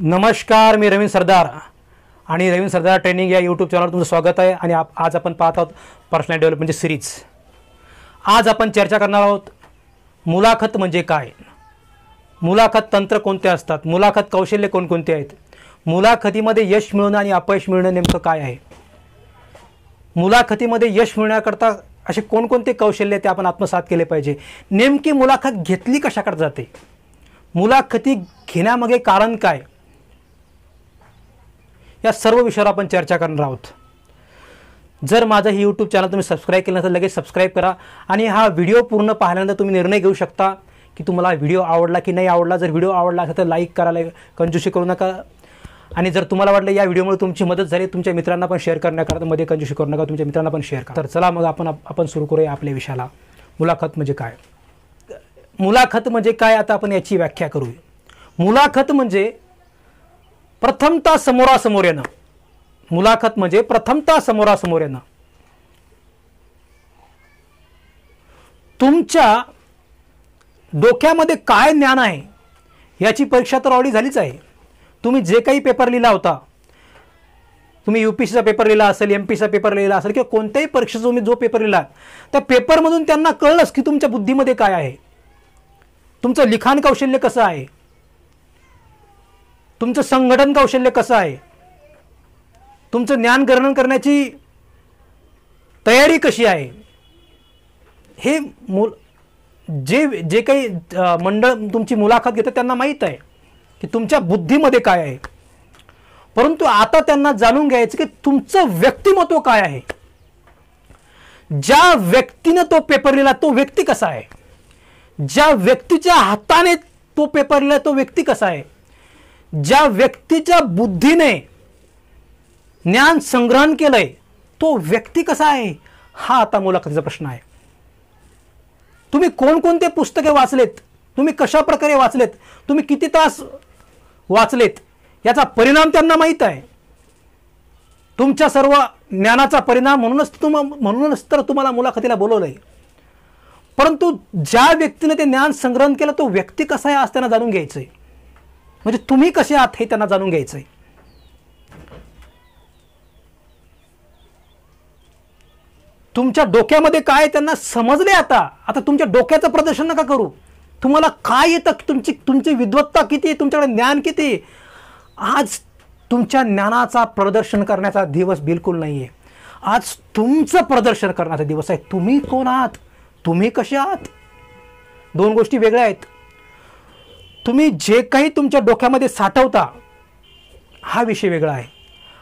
नमस्कार मी रवीन सरदार आणि रवींद्र सरदार ट्रेनिंग या यूट्यूब चॅनलवर तुमचं स्वागत आहे आणि आज आपण पाहत आहोत पर्सनल डेव्हलपमेंटची सिरीज आज आपण चर्चा करणार आहोत मुलाखत म्हणजे काय मुलाखत तंत्र कोणते असतात मुलाखत कौशल्य कोणकोणते आहेत मुलाखतीमध्ये यश मिळणं आणि अपयश मिळणं नेमकं काय आहे मुलाखतीमध्ये यश मिळण्याकरता असे कोणकोणते कौशल्य ते आपण आत्मसात केले पाहिजे नेमकी मुलाखत घेतली कशाकडे जाते मुलाखती घेण्यामागे कारण काय या सर्व विषयावर आपण चर्चा करणार आहोत जर माझं हे यूट्यूब चॅनल तुम्ही सबस्क्राईब केलं नसेल लगेच सबस्क्राईब करा आणि हा व्हिडिओ पूर्ण पाहिल्यानंतर तुम्ही निर्णय घेऊ शकता की तुम्हाला व्हिडिओ आवडला की नाही आवडला जर व्हिडिओ आवडला असेल तर लाईक करायला कंजूशी करू नका आणि जर तुम्हाला वाटलं या व्हिडिओमुळे तुमची मदत झाली तुमच्या मित्रांना पण शेअर करण्याकरता मध्ये कंजूशी करू नका तुमच्या मित्रांना पण शेअर करा तर चला मग आपण आपण सुरू करूया आपल्या विषयाला मुलाखत म्हणजे काय मुलाखत म्हणजे काय आता आपण याची व्याख्या करूया मुलाखत म्हणजे प्रथमता समोरासमोर येणं मुलाखत म्हणजे प्रथमता समोरासमोर येणं तुमच्या डोक्यामध्ये काय ज्ञान आहे याची परीक्षा तर ऑडी झालीच आहे तुम्ही जे काही पेपर लिहिला होता तुम्ही यू पी सीचा पेपर लिहिला असेल एम पीचा पेपर लिहिला असेल किंवा कोणत्याही परीक्षेचा तुम्ही जो पेपर लिहिला त्या पेपरमधून त्यांना कळलंच की तुमच्या बुद्धीमध्ये काय आहे तुमचं लिखाण कौशल्य कसं आहे तुमचं संघटन कौशल्य कसं आहे तुमचं ज्ञान ग्रहण करण्याची तयारी कशी आहे हे मुल जे जे काही मंडळ तुमची मुलाखत घेतं त्यांना माहीत आहे की तुमच्या बुद्धीमध्ये काय आहे परंतु आता त्यांना जाणून घ्यायचं की तुमचं व्यक्तिमत्व काय आहे ज्या व्यक्तीनं तो पेपर लिहिला तो व्यक्ती कसा आहे ज्या व्यक्तीच्या हाताने तो पेपर लिहिला तो व्यक्ती कसा आहे ज्या व्यक्तीच्या बुद्धीने ज्ञान संग्रहण केलंय तो व्यक्ती कसा आहे हा आता मुलाखतीचा प्रश्न आहे तुम्ही कोणकोणते पुस्तके वाचलेत तुम्ही कशा प्रकारे वाचलेत तुम्ही किती तास वाचलेत याचा परिणाम त्यांना माहीत आहे तुमच्या सर्व ज्ञानाचा परिणाम म्हणूनच तुम म्हणूनच तर तुम्हाला मुलाखतीला बोलवलं आहे परंतु ज्या व्यक्तीने ते ज्ञान संग्रहण केलं तो व्यक्ती कसा आहे आज त्यांना जाणून घ्यायचं आहे म्हणजे तुम्ही कसे आहात हे त्यांना जाणून घ्यायचं आहे तुमच्या डोक्यामध्ये काय त्यांना समजले आता आता तुमच्या डोक्याचं प्रदर्शन नका करू तुम्हाला काय येतं तुमची तुमची विद्वत्ता किती तुमच्याकडे ज्ञान किती आज तुमच्या ज्ञानाचा प्रदर्शन करण्याचा दिवस बिलकुल नाही आहे आज तुमचं प्रदर्शन करण्याचा दिवस आहे तुम्ही कोण आहात तुम्ही कसे आहात दोन गोष्टी वेगळ्या आहेत तुम्ही जे काही तुमच्या डोक्यामध्ये साठवता हा विषय वेगळा आहे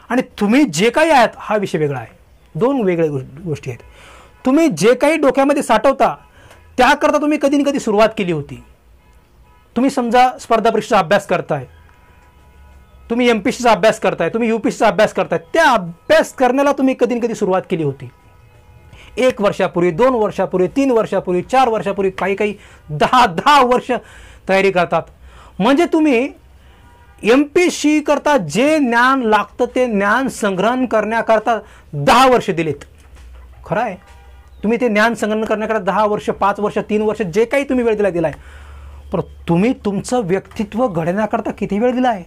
आणि तुम्ही जे काही आहात हा विषय वेगळा आहे दोन वेगळ्या गोष्टी आहेत तुम्ही जे काही डोक्यामध्ये साठवता त्याकरता तुम्ही कधी ना कधी सुरुवात केली होती तुम्ही समजा स्पर्धा परीक्षेचा अभ्यास करताय तुम्ही एम पी सीचा अभ्यास करताय तुम्ही यू पी सीचा अभ्यास करताय त्या अभ्यास करण्याला तुम्ही कधी कधी सुरुवात केली होती एक वर्षापूर्वी दोन वर्षापूर्वी तीन वर्षापूर्वी चार वर्षापूर्वी काही काही दहा दहा वर्ष तयारी करतात म्हणजे तुम्ही एम पी सी करता जे ज्ञान लागतं ते ज्ञान संग्रहण करण्याकरता दहा वर्ष दिलेत खरं आहे तुम्ही ते ज्ञान संग्रहण करण्याकरता दहा वर्ष पाच वर्ष तीन वर्ष जे काही तुम्ही वेळ दिला दिला आहे पण तुम्ही तुमचं व्यक्तित्व घडण्याकरता किती वेळ दिला आहे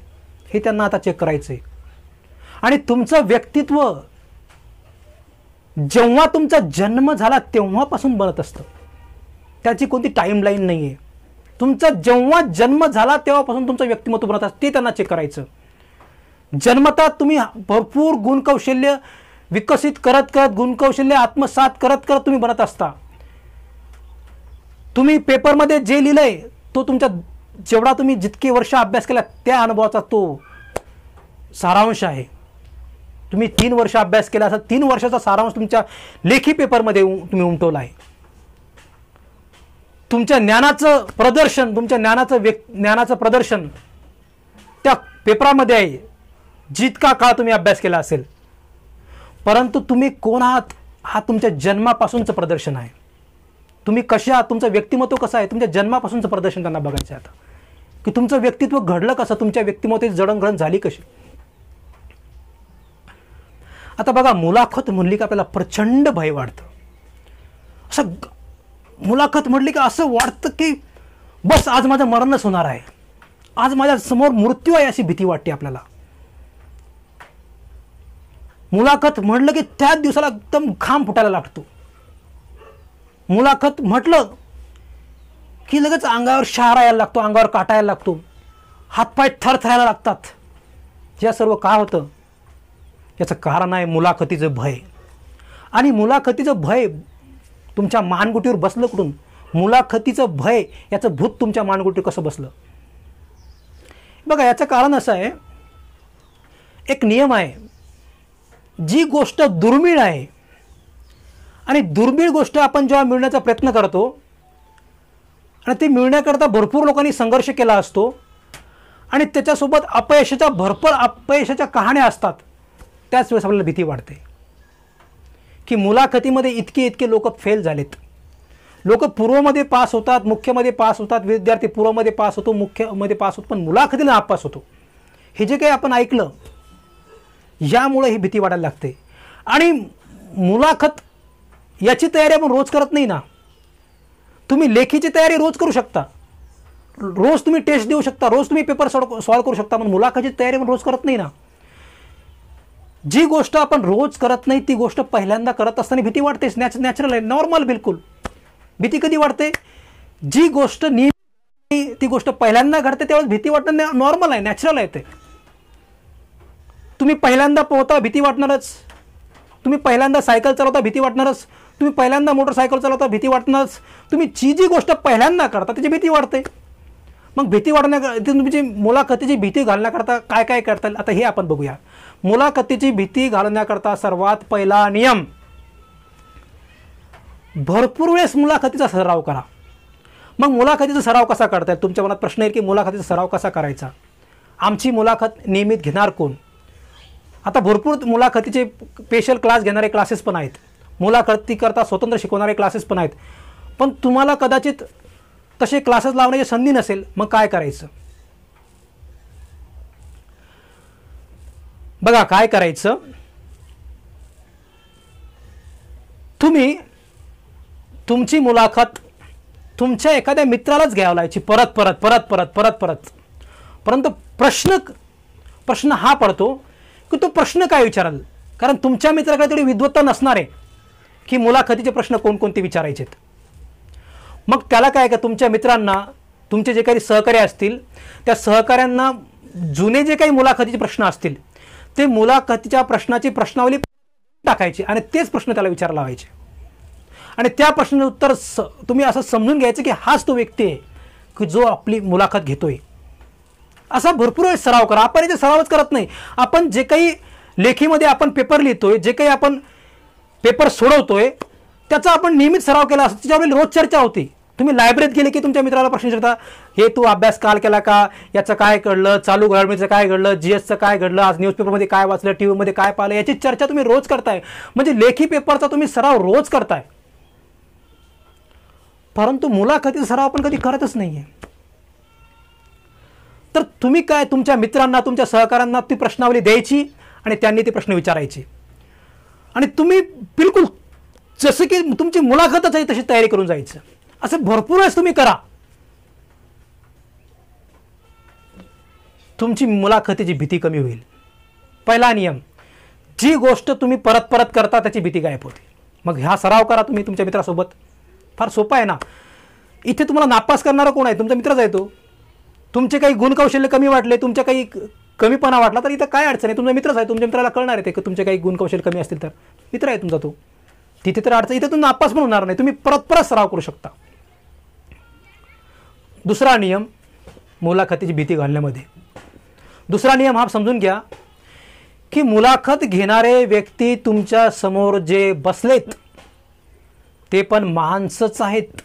हे त्यांना आता चेक करायचं आहे आणि तुमचं व्यक्तित्व जेव्हा तुमचा जन्म झाला तेव्हापासून बनत असतं त्याची कोणती टाईमलाईन नाही आहे तुमचा जेव्हा जन्म झाला तेव्हापासून तुमचं व्यक्तिमत्व बनत असतं ते त्यांना चेक करायचं जन्मता तुम्ही भरपूर गुणकौशल्य विकसित करत करत गुणकौशल्य आत्मसात करत करत तुम्ही बनत असता तुम्ही पेपरमध्ये जे लिहिलंय तो तुमच्या जेवढा तुम्ही जितके वर्ष अभ्यास केला त्या अनुभवाचा तो सारांश आहे तुम्ही तीन वर्ष अभ्यास केला असा तीन वर्षाचा सारांश तुमच्या लेखी पेपरमध्ये तुम्ही उमटवला आहे तुमच्या ज्ञानाचं प्रदर्शन तुमच्या ज्ञानाचं व्यक् ज्ञानाचं प्रदर्शन त्या पेपरामध्ये आहे जितका काळ तुम्ही अभ्यास केला असेल परंतु तुम्ही कोण आहात हा तुमच्या जन्मापासूनचं प्रदर्शन आहे तुम्ही कसे आहात तुमचं व्यक्तिमत्व कसं आहे तुमच्या जन्मापासूनचं प्रदर्शन त्यांना बघायचं आहे आता की तुमचं व्यक्तित्व घडलं कसं तुमच्या व्यक्तिमत्वाची जडणघडण झाली कशी आता बघा मुलाखत म्हणली आपल्याला प्रचंड भय वाढतं असं मुलाखत म्हटली की असं वाटतं की बस आज माझं मरणच होणार आहे आज माझ्या समोर मृत्यू आहे अशी भीती वाटते आपल्याला मुलाखत म्हटलं की त्याच दिवसाला एकदम घाम फुटायला लागतो मुलाखत म्हटलं की लगेच अंगावर शहारा यायला लागतो अंगावर काटायला लागतो हातपाय थरथरायला लागतात या सर्व का होतं याचं कारण आहे मुलाखतीचं भय आणि मुलाखतीचं भय तुमच्या मानगुटीवर बसलं कुठून मुलाखतीचं भय याचं भूत तुमच्या मानगुटीवर कसं बसलं बघा याचं कारण असं आहे एक नियम आहे जी गोष्ट दुर्मिळ आहे आणि दुर्मिळ गोष्ट आपण जेव्हा मिळण्याचा प्रयत्न करतो आणि ती मिळण्याकरता भरपूर लोकांनी संघर्ष केला असतो आणि त्याच्यासोबत अपयशाच्या भरपूर अपयशाच्या कहाण्या असतात त्याच वेळेस आपल्याला भीती वाढते की मुलाखतीमध्ये इतके इतके लोक फेल झालेत लोक पूर्वमध्ये पास होतात मुख्यमध्ये पास होतात विद्यार्थी पूर्वमध्ये पास होतो मुख्यमध्ये पास होतो पण मुलाखतीला पास होतो हे जे काही आपण ऐकलं यामुळे ही भीती वाढायला लागते आणि मुलाखत याची तयारी आपण रोज करत नाही ना तुम्ही लेखीची तयारी रोज करू शकता रोज तुम्ही टेस्ट देऊ शकता रोज तुम्ही पेपर सॉल्व सॉल्व करू शकता पण मुलाखतीची तयारी आपण रोज करत नाही ना जी गोष्ट आपण रोज करत नाही ती गोष्ट पहिल्यांदा करत असताना भीती वाटतेच नॅच नॅचरल आहे नॉर्मल बिलकुल भीती कधी वाटते जी गोष्ट नेहमी ती गोष्ट पहिल्यांदा घडते त्यावेळेस भीती वाटणं नॉर्मल आहे नॅचरल आहे ते तुम्ही पहिल्यांदा पोहता भीती वाटणारच तुम्ही पहिल्यांदा सायकल चालवता भीती वाटणारच तुम्ही पहिल्यांदा मोटरसायकल चालवता भीती वाटणारच तुम्ही जी जी गोष्ट पहिल्यांदा करता त्याची भीती वाटते मग भीती वाढवण्या तुमची मुलाखतीची भीती घालण्याकरता काय काय करता येईल आता हे आपण बघूया मुलाखतीची भीती घालण्याकरता सर्वात पहिला नियम भरपूर वेळेस मुलाखतीचा सराव करा मग मुलाखतीचा सराव कसा करता येईल तुमच्या मनात प्रश्न येईल की मुलाखतीचा सराव कसा करायचा आमची मुलाखत नियमित घेणार कोण आता भरपूर मुलाखतीचे स्पेशल क्लास घेणारे क्लासेस पण आहेत मुलाखतीकरता स्वतंत्र शिकवणारे क्लासेस पण आहेत पण तुम्हाला कदाचित तसे क्लासेस लावण्याची संधी नसेल मग काय करायचं बघा काय करायचं तुम्ही तुमची मुलाखत तुमच्या एखाद्या मित्रालाच घ्यावं लावायची परत परत परत परत परत परत परंतु प्रश्न प्रश्न हा पडतो की तो प्रश्न काय विचाराल कारण तुमच्या मित्राकडे तेवढी विद्वत्ता नसणार आहे की मुलाखतीचे प्रश्न कोणकोणते विचारायचेत मग त्याला काय का तुमच्या मित्रांना तुमचे जे काही सहकारी असतील त्या सहकाऱ्यांना जुने जे काही मुलाखतीचे प्रश्न असतील ते मुलाखतीच्या प्रश्नाची प्रश्नावली टाकायची आणि तेच प्रश्न त्याला विचारायला लावायचे आणि त्या प्रश्नाचं उत्तर स तुम्ही असं समजून घ्यायचं की हाच तो व्यक्ती आहे की जो आपली मुलाखत घेतोय असा भरपूर वेळ सराव करा आपण इथे सरावच करत नाही आपण जे काही लेखीमध्ये आपण पेपर लिहितोय जे काही आपण पेपर सोडवतोय त्याचा आपण नियमित सराव केला असतो त्याच्यावरील रोज चर्चा होती तुम्ही लायब्ररीत गेले की तुमच्या मित्राला प्रश्न विचारता हे तू अभ्यास काल केला का याचं काय घडलं चालू घडामोडीचं काय घडलं जी एसचं काय घडलं आज न्यूजपेपरमध्ये काय वाचलं टी व्हीमध्ये काय पाहिलं याची चर्चा तुम्ही रोज करताय म्हणजे लेखी पेपरचा तुम्ही सराव रोज करताय परंतु मुलाखतीचा सराव आपण कधी करतच नाही आहे तर तुम्ही काय तुमच्या मित्रांना तुमच्या सहकाऱ्यांना ती प्रश्नावली द्यायची आणि त्यांनी ते प्रश्न विचारायची आणि तुम्ही बिलकुल जसं की तुमची मुलाखतच आहे तशी तयारी करून जायचं असं भरपूर आहे तुम्ही करा तुमची मुलाखतीची भीती कमी होईल पहिला नियम जी गोष्ट तुम्ही परत परत करता त्याची भीती गायब होते मग हा सराव करा तुम्ही तुमच्या मित्रासोबत फार सोपा आहे ना इथे तुम्हाला नापास करणारा कोण आहे तुमचा मित्रच आहे तो तुमचे काही गुणकौशल्य कमी वाटले तुमच्या काही कमीपणा वाटला तर इथं काय अडचण आहे तुमचा मित्रच आहे तुमच्या मित्राला कळणार आहे ते तुमचे काही गुणकौशल्य कमी असतील तर मित्र आहे तुमचा तो तिथे तर अडचण इथे तुम्ही नापास पण होणार नाही तुम्ही परत परत सराव करू शकता दुसरा नियम मुलाखतीची भीती घालण्यामध्ये दुसरा नियम हा समजून घ्या की मुलाखत घेणारे व्यक्ती तुमच्या समोर जे बसलेत ते पण माणसंच आहेत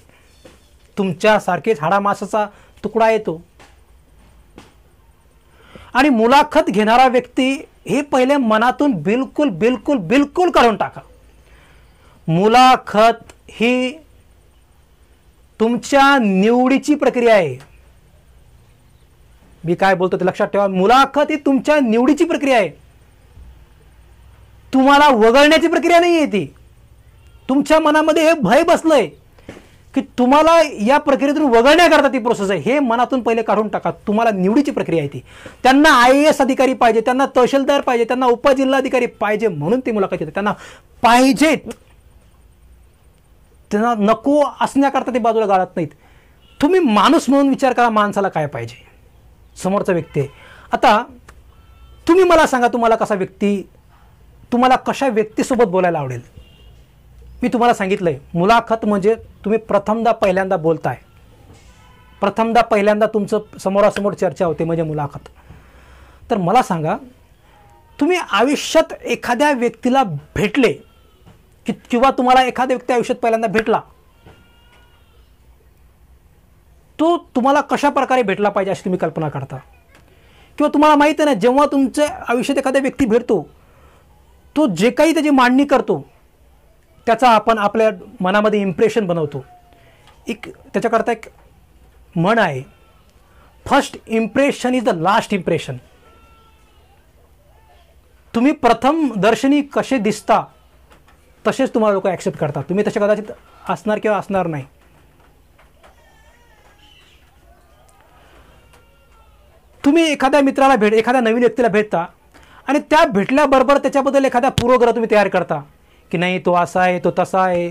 तुमच्यासारखेच हाडामासाचा तुकडा येतो आणि मुलाखत घेणारा व्यक्ती हे पहिले मनातून बिलकुल बिलकुल बिलकुल काढून टाका मुलाखत ही तुमच्या निवडीची प्रक्रिया आहे मी काय बोलतो ते लक्षात ठेवा मुलाखत ही तुमच्या निवडीची प्रक्रिया आहे तुम्हाला वगळण्याची प्रक्रिया नाही आहे ती तुमच्या मनामध्ये हे भय बसलंय की तुम्हाला या प्रक्रियेतून वगळण्याकरता ती प्रोसेस आहे हे मनातून पहिले काढून टाका तुम्हाला निवडीची प्रक्रिया आहे ती त्यांना आय ए एस अधिकारी पाहिजे त्यांना तहसीलदार पाहिजे त्यांना उपजिल्हाधिकारी पाहिजे म्हणून ती मुलाखत येते त्यांना पाहिजेत त्यांना नको असण्याकरता ते बाजूला गाळत नाहीत तुम्ही माणूस म्हणून विचार करा माणसाला काय पाहिजे समोरचा व्यक्ती आहे आता तुम्ही मला सांगा तुम्हाला कसा व्यक्ती तुम्हाला कशा व्यक्तीसोबत बोलायला आवडेल मी तुम्हाला सांगितलं आहे मुलाखत म्हणजे तुम्ही प्रथमदा पहिल्यांदा बोलताय प्रथमदा पहिल्यांदा तुमचं समोरासमोर चर्चा होते म्हणजे मुलाखत तर मला सांगा तुम्ही आयुष्यात एखाद्या व्यक्तीला भेटले कि किंवा तुम्हाला एखाद्या व्यक्ती आयुष्यात पहिल्यांदा भेटला तो तुम्हाला कशा प्रकारे भेटला पाहिजे अशी तुम्ही कल्पना करता किंवा तुम्हाला माहीत आहे ना जेव्हा तुमच्या आयुष्यात एखादा व्यक्ती भेटतो तो जे काही त्याची मांडणी करतो त्याचा आपण आपल्या मनामध्ये इम्प्रेशन बनवतो एक त्याच्याकरता एक म्हण आहे first impression is the last impression तुम्ही प्रथम दर्शनी कसे दिसता तसेच तुम्हाला लोक ॲक्सेप्ट करतात तुम्ही तसे कदाचित असणार किंवा असणार नाही तुम्ही एखाद्या मित्राला भेट एखाद्या नवीन व्यक्तीला भेटता आणि त्या भेटल्याबरोबर त्याच्याबद्दल एखादा पूर्वग्रह तुम्ही तयार करता की नाही तो असा आहे तो तसा आहे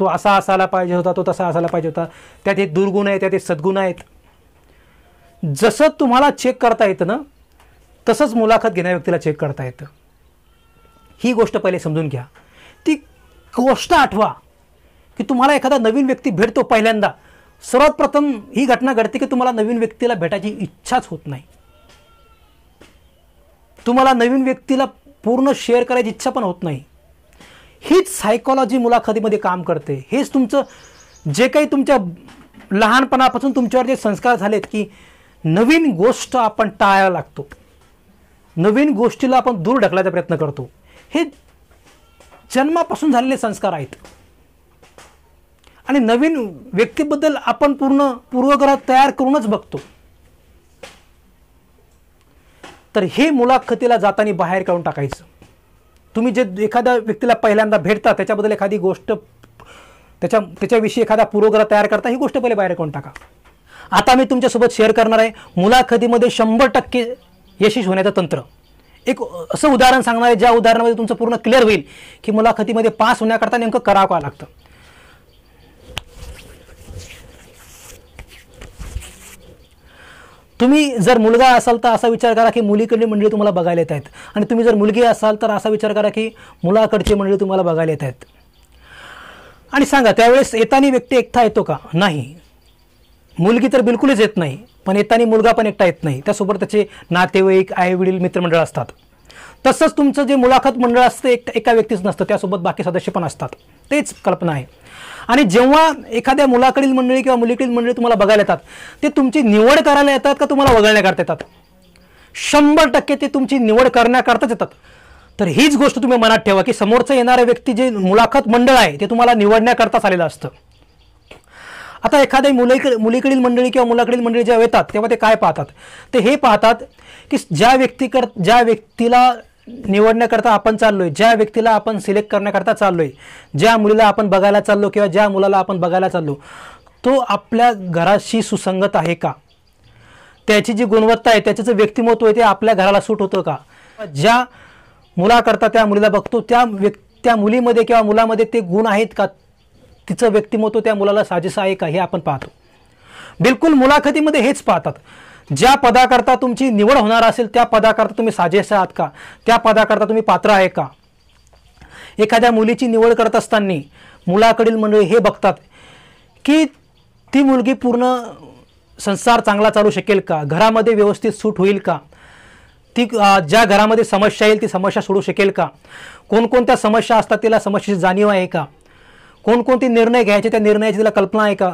तो असा असायला पाहिजे होता तो तसा असायला पाहिजे होता त्यात हे दुर्गुण आहे त्यात हे सद्गुण आहेत जसं तुम्हाला चेक करता येतं ना तसंच मुलाखत घेण्या व्यक्तीला चेक करता येतं ही गोष्ट पहिले समजून घ्या ती गोष्ट आठवा की तुम्हाला एखादा नवीन व्यक्ती भेटतो पहिल्यांदा सर्वात प्रथम ही घटना घडते की तुम्हाला नवीन व्यक्तीला भेटायची इच्छाच होत नाही तुम्हाला नवीन व्यक्तीला पूर्ण शेअर करायची इच्छा पण होत नाही हीच सायकोलॉजी मुलाखतीमध्ये काम करते हेच तुमचं जे काही तुमच्या लहानपणापासून तुमच्यावर जे संस्कार झालेत की नवीन गोष्ट आपण टाळायला लागतो नवीन गोष्टीला आपण दूर ढकलायचा प्रयत्न करतो हे जन्मापासून झालेले संस्कार आहेत आणि नवीन व्यक्तीबद्दल आपण पूर्ण पूर्वग्रह तयार करूनच बघतो तर हे मुलाखतीला जाताना बाहेर काढून टाकायचं तुम्ही जे एखाद्या व्यक्तीला पहिल्यांदा भेटता त्याच्याबद्दल एखादी गोष्ट त्याच्या त्याच्याविषयी एखादा पूर्वग्रह तयार करता ही गोष्ट पहिले बाहेर काढून टाका आता मी तुमच्यासोबत शेअर करणार आहे मुलाखतीमध्ये शंभर टक्के यशस्वी होण्याचं तंत्र एक असं उदाहरण सांगणार आहे ज्या उदाहरणामध्ये तुमचं पूर्ण क्लिअर होईल की मुलाखतीमध्ये पास होण्याकरता नेमकं करावं का लागतं तुम्ही जर मुलगा असाल तर असा विचार करा की मुलीकडली मंडळी तुम्हाला बघायला येत आहेत आणि तुम्ही जर मुलगी असाल तर असा विचार करा की मुलाकडची मंडळी तुम्हाला बघायला येत आहेत आणि सांगा त्यावेळेस येताना व्यक्ती एकथा येतो का नाही मुलगी तर बिलकुलच येत नाही पण येताना मुलगा पण एकटा येत नाही त्यासोबत त्याचे नातेवाईक आईवडील मित्रमंडळ असतात तसंच तुमचं जे मुलाखत मंडळ असतं एक एका व्यक्तीच नसतं त्यासोबत बाकी सदस्य पण असतात तेच कल्पना आहे आणि जेव्हा एखाद्या मुलाकडील मंडळी किंवा मुलीकडील मंडळी तुम्हाला बघायला येतात ते तुमची निवड करायला येतात का तुम्हाला वगळण्याकरता येतात शंभर टक्के ते तुमची निवड करण्याकरताच येतात तर हीच गोष्ट तुम्ही मनात ठेवा की समोरचं येणाऱ्या व्यक्ती जे मुलाखत मंडळ आहे ते तुम्हाला निवडण्याकरताच आलेलं असतं आता एखाद्या मुलीकडे मुलीकडील मंडळी किंवा मुलाकडील मंडळी जेव्हा येतात तेव्हा ते काय पाहतात ते हे पाहतात की ज्या व्यक्तीकर ज्या व्यक्तीला निवडण्याकरता आपण चाललो आहे ज्या व्यक्तीला आपण सिलेक्ट करण्याकरता चाललो आहे ज्या मुलीला आपण बघायला चाललो किंवा ज्या मुलाला आपण बघायला चाललो तो आपल्या घराशी सुसंगत आहे का त्याची जी गुणवत्ता आहे त्याचं जे व्यक्तिमत्व आहे ते आपल्या घराला सूट होतं का ज्या मुलाकरता त्या मुलीला बघतो त्या व्यक् त्या मुलीमध्ये किंवा मुलामध्ये ते गुण आहेत का तिचं व्यक्तिमत्व त्या मुलाला साजेसा आहे का हे आपण पाहतो बिलकुल मुलाखतीमध्ये हेच पाहतात ज्या पदाकरता तुमची निवड होणार असेल त्या पदाकरता तुम्ही साजेसा आहात का त्या पदाकरता तुम्ही पात्र आहे का एखाद्या मुलीची निवड करत असताना मुलाकडील मंडळी हे बघतात की ती मुलगी पूर्ण संसार चांगला चालू शकेल का घरामध्ये व्यवस्थित सूट होईल का ती ज्या घरामध्ये समस्या येईल ती समस्या सोडू शकेल का कोणकोणत्या समस्या असतात तिला समस्येची जाणीव आहे का कोणकोणते निर्णय घ्यायचे त्या निर्णयाची तिला कल्पना आहे का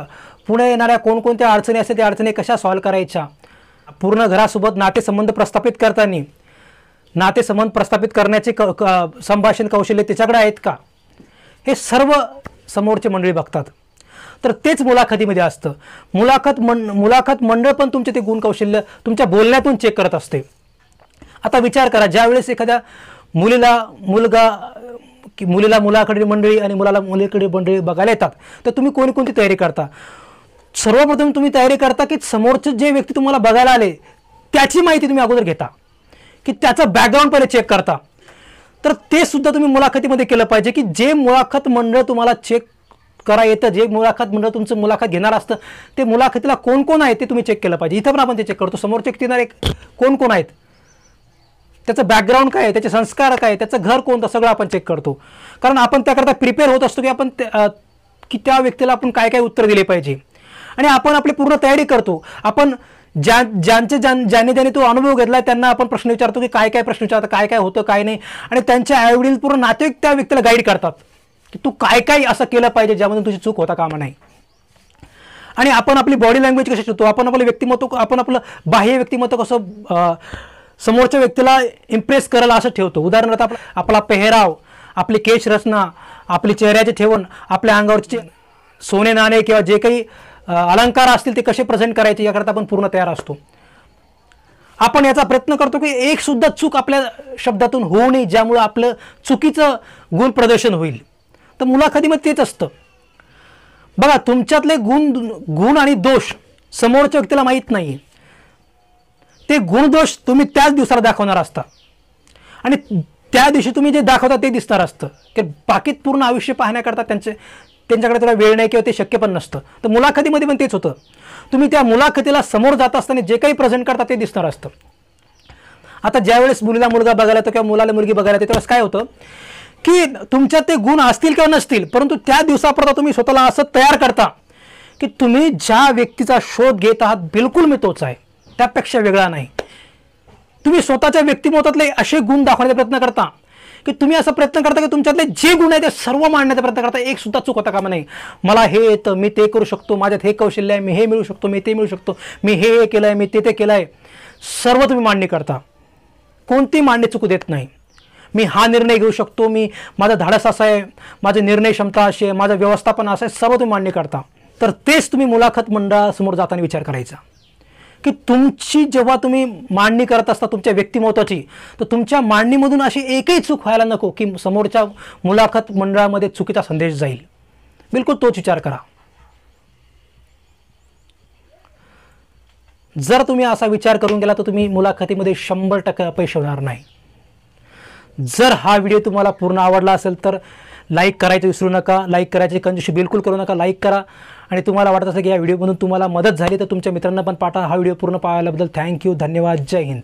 पुणे येणाऱ्या कोणकोणत्या अडचणी असतील त्या अडचणी कशा सॉल्व्ह करायच्या पूर्ण घरासोबत नातेसंबंध प्रस्थापित करताना नातेसंबंध प्रस्थापित करण्याचे क संभाषण कौशल्य तिच्याकडे आहेत का हे सर्व समोरचे मंडळी बघतात तर तेच मुलाखतीमध्ये असतं मुलाखत मंड मुलाखत मंडळ पण तुमचे ते गुण कौशल्य तुमच्या बोलण्यातून चेक करत असते आता विचार करा ज्यावेळेस एखाद्या मुलीला मुलगा की मुलीला मुलाकडे मंडळी आणि मुलाला मुलीकडे मंडळी बघायला येतात तर तुम्ही कोणकोणती तयारी करता सर्वप्रथम तुम्ही तयारी करता की समोरचे जे व्यक्ती तुम्हाला बघायला आले त्याची माहिती तुम्ही अगोदर घेता की त्याचा बॅकग्राऊंड पहिले चेक करता तर ते सुद्धा तुम्ही मुलाखतीमध्ये केलं पाहिजे की जे मुलाखत मंडळ तुम्हाला चेक करा येतं जे मुलाखत मंडळ तुमचं मुलाखत घेणार असतं ते मुलाखतीला कोण कोण आहे ते तुम्ही चेक केलं पाहिजे इथं पण आपण ते चेक करतो समोरचे येणार एक कोण कोण आहेत त्याचं बॅकग्राऊंड काय आहे त्याचे संस्कार काय आहे त्याचं घर कोणतं सगळं आपण चेक करतो कारण आपण त्याकरता प्रिपेअर होत असतो की आपण की त्या व्यक्तीला आपण काय काय उत्तर दिले पाहिजे आणि आपण आपली पूर्ण तयारी करतो आपण ज्या ज्यांचे ज्या ज्याने ज्याने तो अनुभव घेतला त्यांना आपण प्रश्न विचारतो की काय काय प्रश्न विचारतात काय काय होतं काय नाही आणि त्यांच्या आईवडील पूर्ण नातेवाईक त्या व्यक्तीला गाईड करतात की तू काय काय असं केलं पाहिजे ज्यामधून तुझी चूक होता कामा नाही आणि आपण आपली बॉडी लँग्वेज कशी शिकतो आपण आपलं व्यक्तिमत्व आपण आपलं बाह्य व्यक्तिमत्व कसं समोरच्या व्यक्तीला इम्प्रेस करायला असं ठेवतो उदाहरणार्थ आपला आपला पेहराव आपली केशरचना आपली चेहऱ्याचे ठेवण आपल्या अंगावरचे सोने नाणे किंवा जे काही अलंकार असतील ते कसे प्रेझेंट करायचे याकरता आपण पूर्ण तयार असतो आपण याचा प्रयत्न करतो की एक सुद्धा चूक आपल्या शब्दातून होऊ नये ज्यामुळं आपलं चुकीचं गुण प्रदर्शन होईल तर मुलाखतीमध्ये तेच असतं बघा तुमच्यातले गुण गुण आणि दोष समोरच्या व्यक्तीला माहीत नाही ते गुणदोष तुम्ही त्याच दिवसाला दाखवणार असता आणि त्या दिवशी तुम्ही जे दाखवता ते दिसणार असतं की बाकीत पूर्ण आयुष्य पाहण्याकरता त्यांचे त्यांच्याकडे तेवढा वेळ नाही किंवा ते शक्य पण नसतं तर मुलाखतीमध्ये पण तेच होतं तुम्ही त्या मुलाखतीला समोर जात असताना जे काही प्रेझेंट करता ते दिसणार असतं आता ज्यावेळेस मुलीला मुलगा बघायला येतो किंवा मुलाला मुलगी बघायला येते त्यावेळेस काय होतं की तुमच्यात ते गुण असतील किंवा नसतील परंतु त्या दिवसापर्यंत तुम्ही स्वतःला असं तयार करता की तुम्ही ज्या व्यक्तीचा शोध घेत आहात बिलकुल मी तोच आहे त्यापेक्षा वेगळा नाही तुम्ही स्वतःच्या व्यक्तिमत्वातले असे गुण दाखवण्याचा प्रयत्न करता की तुम्ही असा प्रयत्न करता की तुमच्यातले जे गुण आहे ते सर्व मांडण्याचा प्रयत्न करता एक सुद्धा चूक होता कामा नाही मला हे येतं मी ते करू शकतो माझ्यात हे कौशल्य आहे मी हे मिळू शकतो मी ते मिळू शकतो मी हे हे केलं आहे मी ते ते केलं आहे सर्व तुम्ही मांडणी करता कोणती मांडणी चुकू देत नाही मी हा निर्णय घेऊ शकतो मी माझा धाडस असा आहे माझं निर्णय क्षमता अशी आहे माझं व्यवस्थापन असं आहे सर्व तुम्ही मांडणी करता तर तेच तुम्ही मुलाखत मंडळासमोर जाताना विचार करायचा की तुमची जेव्हा तुम्ही मांडणी करत असता तुमच्या व्यक्तिमत्वाची तर तुमच्या मांडणीमधून अशी एकही चूक व्हायला नको की समोरच्या मुलाखत मंडळामध्ये चुकीचा संदेश जाईल बिलकुल तोच विचार करा जर तुम्ही असा विचार करून गेला तर तुम्ही मुलाखतीमध्ये शंभर टक्के अपयश होणार नाही जर हा व्हिडिओ तुम्हाला पूर्ण आवडला असेल तर लाईक करायचं विसरू नका लाईक करायची कंजूशी बिलकुल करू नका लाईक करा आणि तुम्हाला वाटत असेल की या व्हिडिओमधून तुम्हाला मदत झाली तर तुमच्या मित्रांना पण पाठवा हा व्हिडिओ पूर्ण पाहिल्याबद्दल थँक्यू धन्यवाद जय हिंद